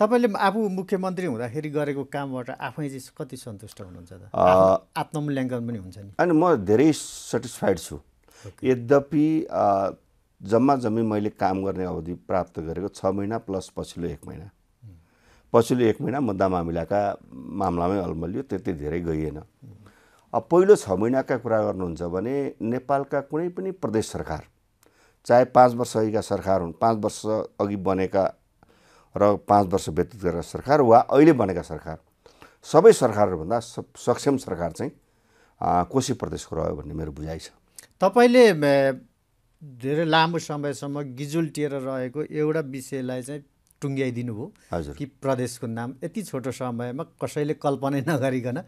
तपाईँले आफू मुख्यमन्त्री हुँदाखेरि गरेको कामबाट आफै चाहिँ कति सन्तुष्ट हुनुहुन्छ त आत्ममूल्याङ्कन पनि हुन्छ नि अनि म धेरै सेटिस्फाइड छु यद्यपि जम्मा जम्मी मैले काम गर्ने अवधि प्राप्त गरेको छ महिना प्लस पछिल्लो एक महिना hmm. पछिल्लो एक महिना मुद्दा मामिलाका मामलामै अल्मलियो त्यति धेरै गइएन अब पहिलो छ महिनाका कुरा गर्नुहुन्छ भने नेपालका कुनै पनि प्रदेश सरकार चाहे पाँच वर्ष अघिका सरकार हुन् पाँच वर्ष अघि बनेका र पाँच वर्ष व्यतीत गरेर सरकार वा अहिले बनेका सरकार सबै सरकारहरूभन्दा सक्षम सरकार चाहिँ कोशी प्रदेशको रह्यो भन्ने मेरो बुझाइ छ तपाईँले धेरै लामो समयसम्म गिजुल्टिएर रहेको एउटा विषयलाई चाहिँ टुङ्ग्याइदिनु भयो हजुर कि प्रदेशको नाम यति छोटो समयमा कसैले कल्पनै नगरिकन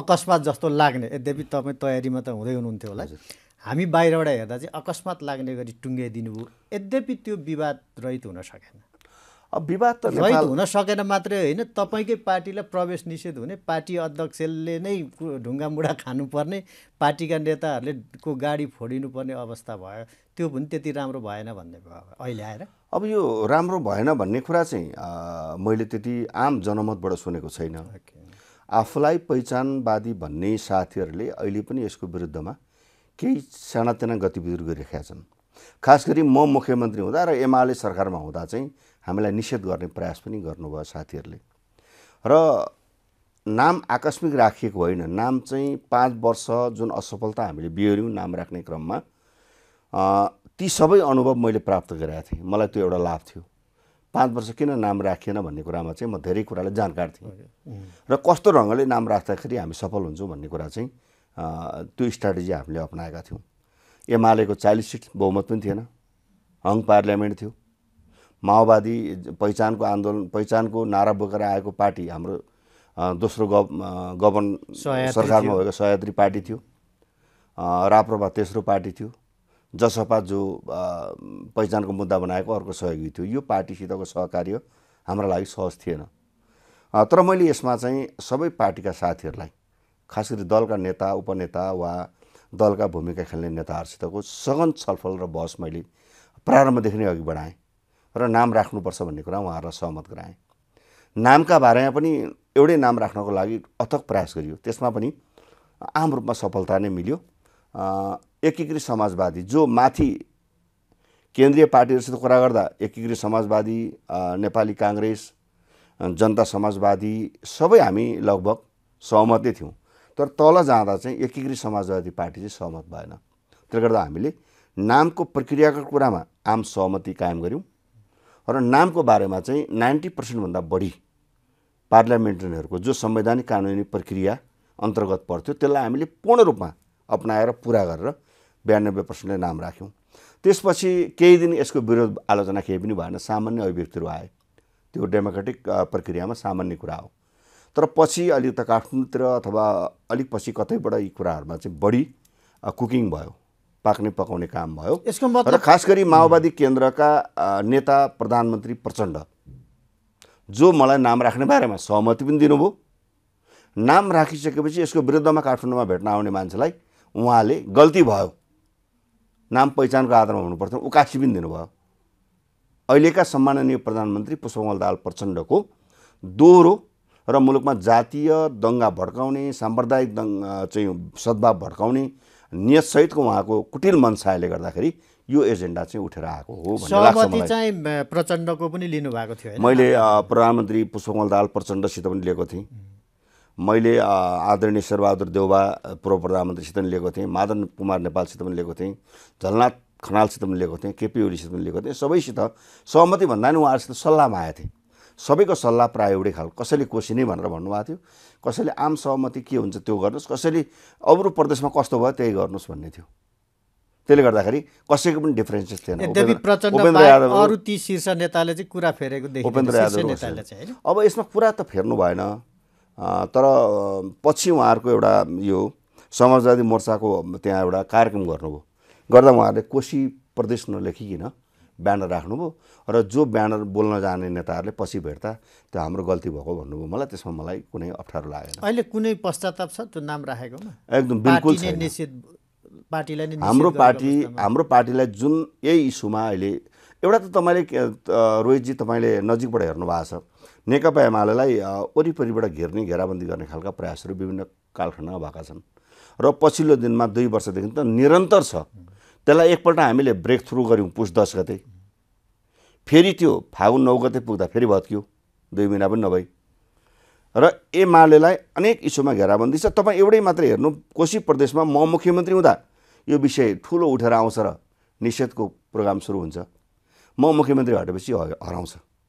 अकस्मात जस्तो लाग्ने यद्यपि तपाईँ तयारीमा त हुँदै हुनुहुन्थ्यो होला हामी बाहिरबाट हेर्दा चाहिँ अकस्मात लाग्ने गरी टुङ्ग्याइदिनु भयो यद्यपि त्यो विवाद रहित हुन सकेन अब विवाद त नेपाल हुन सकेन मात्रै होइन तपाईँकै पार्टीलाई प्रवेश निषेध हुने पार्टी अध्यक्षले नै ढुङ्गा मुढा खानुपर्ने पार्टीका नेताहरूले को गाडी फोडिनुपर्ने अवस्था भयो त्यो पनि त्यति राम्रो भएन भन्ने भयो अहिले आएर अब यो राम्रो भएन भन्ने कुरा चाहिँ मैले त्यति आम जनमतबाट सुनेको छैन आफूलाई पहिचानवादी भन्ने साथीहरूले अहिले पनि यसको विरुद्धमा केही सानातिना गतिविधिहरू गरिरहेका छन् खास गरी म मुख्यमन्त्री हुँदा र एमाले सरकारमा हुँदा चाहिँ हामीलाई निषेध गर्ने प्रयास पनि गर्नुभयो साथीहरूले र नाम आकस्मिक राखिएको होइन नाम चाहिँ पाँच वर्ष जुन असफलता हामीले बिहोऱ्यौँ नाम राख्ने क्रममा ती सबै अनुभव मैले प्राप्त गरेका थिएँ मलाई त्यो एउटा लाभ थियो पाँच वर्ष किन नाम राखिएन भन्ने कुरामा चाहिँ म धेरै कुरालाई जानकार थिएँ र कस्तो ढङ्गले नाम राख्दाखेरि हामी सफल हुन्छौँ भन्ने कुरा चाहिँ त्यो स्ट्राटेजी हामीले अप्नाएका थियौँ एमालेको चालिस सिट बहुमत पनि थिएन हङ पार्लियामेन्ट थियो माओवादी पहिचानको आन्दोलन पहिचानको नारा बोकेर आएको पार्टी हाम्रो दोस्रो गभ गभर्न सरकारमा भएको सहयात्री पार्टी थियो राप्रपा तेस्रो पार्टी थियो जसपा जो पहिचानको मुद्दा बनाएको अर्को सहयोगी थियो यो पार्टीसितको सहकार्य हाम्रा लागि सहज थिएन तर मैले यसमा चाहिँ सबै पार्टीका साथीहरूलाई खास गरी दलका नेता उपनेता वा दलका भूमिका खेल्ने नेताहरूसितको सघन छलफल र बहस मैले प्रारम्भदेखि नै अघि बढाएँ र नाम राख्नुपर्छ भन्ने कुरा उहाँहरूलाई सहमत गराएँ नामका बारेमा पनि एउटै नाम राख्नको लागि अथक प्रयास गरियो त्यसमा पनि आम रूपमा सफलता नै मिल्यो एकीकृत समाजवादी जो माथि केन्द्रीय पार्टीहरूसित कुरा गर्दा एकीकृत समाजवादी नेपाली काङ्ग्रेस जनता समाजवादी सबै हामी लगभग सहमतै थियौँ तर तल जाँदा चाहिँ एकीकृत समाजवादी पार्टी चाहिँ सहमत भएन त्यसले गर्दा हामीले नामको प्रक्रियाको कुरामा आम सहमति कायम गऱ्यौँ र नामको बारेमा चाहिँ नाइन्टी पर्सेन्टभन्दा बढी पार्लियामेन्टरीहरूको जो संवैधानिक कानुनी प्रक्रिया अन्तर्गत पर्थ्यो त्यसलाई हामीले पूर्ण रूपमा अप्नाएर पुरा गरेर बयानब्बे पर्सेन्टले नाम राख्यौँ त्यसपछि केही दिन यसको विरोध आलोचना केही पनि भएन सामान्य अभिव्यक्तिहरू आए त्यो डेमोक्रेटिक प्रक्रियामा सामान्य कुरा हो तर पछि अलिक त काठमाडौँतिर अथवा अलिक पछि कतैबाट यी कुराहरूमा चाहिँ बढी कुकिङ भयो पाक्ने पकाउने काम भयो यसको मतलब खास गरी माओवादी केन्द्रका नेता प्रधानमन्त्री प्रचण्ड जो मलाई नाम राख्ने बारेमा सहमति पनि दिनुभयो नाम राखिसकेपछि यसको विरुद्धमा काठमाडौँमा भेट्न आउने मान्छेलाई उहाँले गल्ती भयो नाम पहिचानको आधारमा हुनुपर्थ्यो उकासी पनि दिनुभयो अहिलेका सम्माननीय प्रधानमन्त्री पुष्पमल दाल प्रचण्डको दोहोरो र मुलुकमा जातीय दङ्गा भड्काउने साम्प्रदायिक दङ्गा चाहिँ सद्भाव भड्काउने नियतसहितको उहाँको कुटिल मनसायले गर्दाखेरि यो एजेन्डा चाहिँ उठेर आएको हो भन्ने चाहिँ प्रचण्डको पनि लिनुभएको थियो मैले प्रधानमन्त्री पुष्पकमल दाल प्रचण्डसित पनि लिएको थिएँ मैले आदरणीय शेरबहादुर देउबा पूर्व प्रधानमन्त्रीसित पनि लिएको थिएँ मादन कुमार नेपालसित पनि लिएको थिएँ झलनाथ खनालसित पनि लिएको थिएँ केपी ओलीसित पनि लिएको थिएँ सबैसित सहमति भन्दा पनि उहाँहरूसित सल्लाहमा आएको थिएँ सबैको सल्लाह प्रायः एउटै खाल कसैले कोसिने नै भनेर भन्नुभएको थियो कसैले आम सहमति के हुन्छ त्यो गर्नुहोस् कसैले अरू प्रदेशमा कस्तो भयो त्यही गर्नुहोस् भन्ने थियो त्यसले गर्दाखेरि कसैको पनि डिफ्रेन्सेस थिएन उपेन्द्र यादव अब यसमा कुरा त फेर्नु भएन तर पछि उहाँहरूको एउटा यो समाजवादी मोर्चाको त्यहाँ एउटा कार्यक्रम गर्नुभयो गर्दा उहाँहरूले कोशी प्रदेश नलेखिकन ब्यानर राख्नुभयो र जो ब्यानर बोल्न जाने नेताहरूले पछि भेट्दा त्यो हाम्रो गल्ती भएको भन्नुभयो मलाई त्यसमा मलाई कुनै अप्ठ्यारो लागेन अहिले कुनै पश्चाताप छ त्यो नाम राखेकोमा एकदम बिल्कुल पार्टीलाई हाम्रो पार्टी हाम्रो पार्टीलाई जुन यही इस्युमा अहिले एउटा त तपाईँले रोहितजी तपाईँले नजिकबाट हेर्नु भएको छ नेकपा एमालेलाई वरिपरिबाट घेर्ने घेराबन्दी गर्ने खालका प्रयासहरू विभिन्न कालखण्डमा भएका छन् र पछिल्लो दिनमा दुई वर्षदेखि त निरन्तर छ त्यसलाई एकपल्ट हामीले ब्रेक थ्रु गऱ्यौँ पुस दस गते फेरि त्यो फागुन नौ गते पुग्दा फेरि भत्कियो दुई महिना पनि नभई र एमालेलाई अनेक इस्युमा घेराबन्दी छ तपाईँ एउटै मात्र हेर्नु कोशी प्रदेशमा म मुख्यमन्त्री हुँदा यो विषय ठुलो उठेर आउँछ र निषेधको प्रोग्राम सुरु हुन्छ म मुख्यमन्त्री हटेपछि हराउँछ